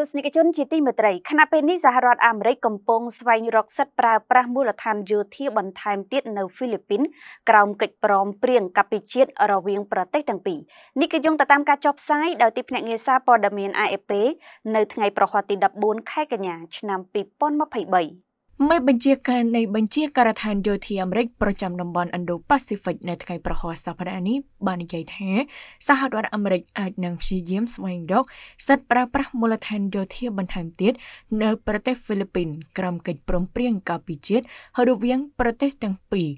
ទស្សនិកជនជាទីមេត្រីខណៈពេលនេះសហរដ្ឋអាមេរិកកំពុងស្វែងរកសិទ្ធិប្រើប្រាស់មូលដ្ឋានយោធាបន្ថែមទៀតនៅហ្វីលីពីនក្រោមកិច្ចព្រមព្រៀងកាពីជាតិរវាងប្រទេសទាំងពីរនេះគឺយោងទៅតាមការចុះផ្សាយដោយទីភ្នាក់ងារសារព័ត៌មាន AFP នៅថ្ងៃប្រហ័សទី14ខែកញ្ញាឆ្នាំ2023មេបញ្ជាការនៃបញ្ជាការដ្ឋានយោធាអាមេរិកប្រចាំតំបន់ Indo-Pacific នៅថ្ងៃប្រហោះសប្តាហ៍នេះបាននិយាយថាសហរដ្ឋអាមេរិកអាចនឹងព្យាយាមស្វែងរកសិទ្ធិប្រើប្រាស់មូលដ្ឋានយោធាបន្ថែមទៀតនៅប្រទេសហ្វីលីពីនក្រោមកិច្ចព្រមព្រៀងការពីជាតិរវាងប្រទេសទាំងពីរ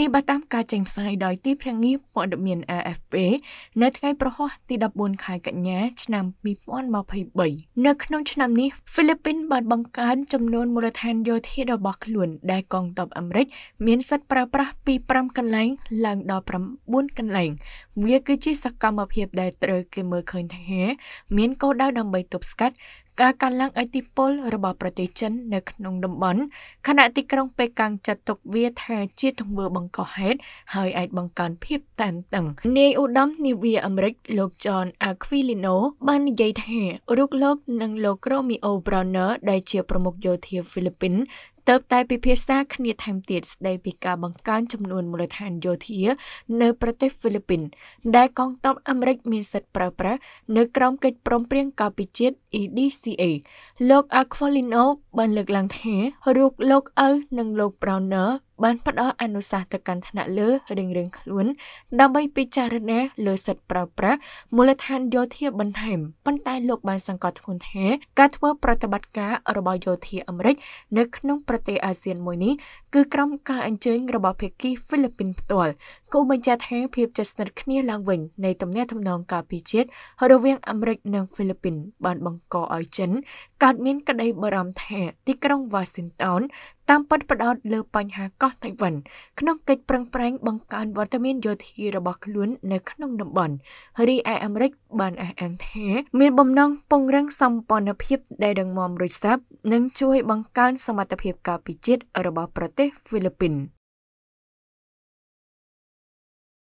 នេះបើតាមការចេញផ្សាយដោយទីភ្នាក់ងារព័ត៌មាន AFP នៅថ្ងៃប្រហោះទី14ខែកញ្ញាឆ្នាំ2023នៅក្នុងឆ្នាំនេះហ្វីលីពីនបានបង្កើនចំនួនមូលដ្ឋានយោធារបស់ខ្លួនដែលកងទ័ពអាមេរិកមានសិទ្ធិប្រើប្រាស់ពី5កន្លែង ឡើងដល់9កន្លែងវាគឺជាសកម្មភាពដែលត្រូវគេមើលឃើញថា មានគោលដៅដើម្បីទប់ស្កាត់ ការកាន់ឡើងឥទ្ធិពលរបស់ប្រទេសចិន នៅក្នុងតំបន់ខណៈទីក្រុងប៉េកាំងចាត់ទុកវាថាជាទង្វើបង្កហេតុហើយអាចបង្កើនភាពតានតឹងនាយឧត្តមនាវាអាមេរិក លោក John Aquilino បាននិយាយថារូបលោកនិងលោក Romeo Browner ដែលជាប្រមុខយោធាហ្វីលីពីនទៅតែពិភាក្សាគ្នាថែមទៀតស្ដីពីការបង្កើនចំនួនមូលដ្ឋានយោធា នៅប្រទេសហ្វីលីពីន ដែលកងទ័ពអាមេរិក មានសិទ្ធិប្រើប្រាស់នៅក្រោមកិច្ចព្រមព្រៀង ការពារជាតិ EDCA លោក Aquilino បានលើកឡើងថារូបលោកឪនិងលោក Browner បានផ្ដល់អនុសាសន៍ទៅកាន់ថ្នាក់លើរៀងៗខ្លួន ដើម្បីពិចារណាលើសិទ្ធិប្រើប្រាស់មូលដ្ឋានយោធា បន្ថែមប៉ុន្តែលោកបានសង្កត់ធ្ងន់ថាការធ្វើប្រតិបត្តិការរបស់យោធាអាមេរិក នៅក្នុងប្រទេសអាស៊ានមួយនេះគឺក្រោមការអញ្ជើញ របស់ភាគីហ្វីលីពីនផ្ទាល់គូបញ្ជាក់ថា ភាពជិតស្និទ្ធគ្នាឡើងវិញនៃទំនាក់ទំនងការពារជាតិរវាងអាមេរិកនិងហ្វីលីពីនបានបង្កឲ្យចិនកើតមានក្តី បារម្ភថាទីក្រុង Washington តាមពិតផ្ដោតលើបញ្ហាកោះស់តៃវ៉ាន់ក្នុងកិច្ចប្រឹងប្រែងបង្កើនវត្តមានយោធារបស់ខ្លួន នៅក្នុងតំបន់រីឯអាមេរិក បានអះអាងថាមានបំណងពង្រឹងសម្ព័ន្ធភាព ដែលរឹងមាំរួចស្រាប់និងជួយ បង្កើនសមត្ថភាព ការពារជាតិរបស់ប្រទេសហ្វីលីពីន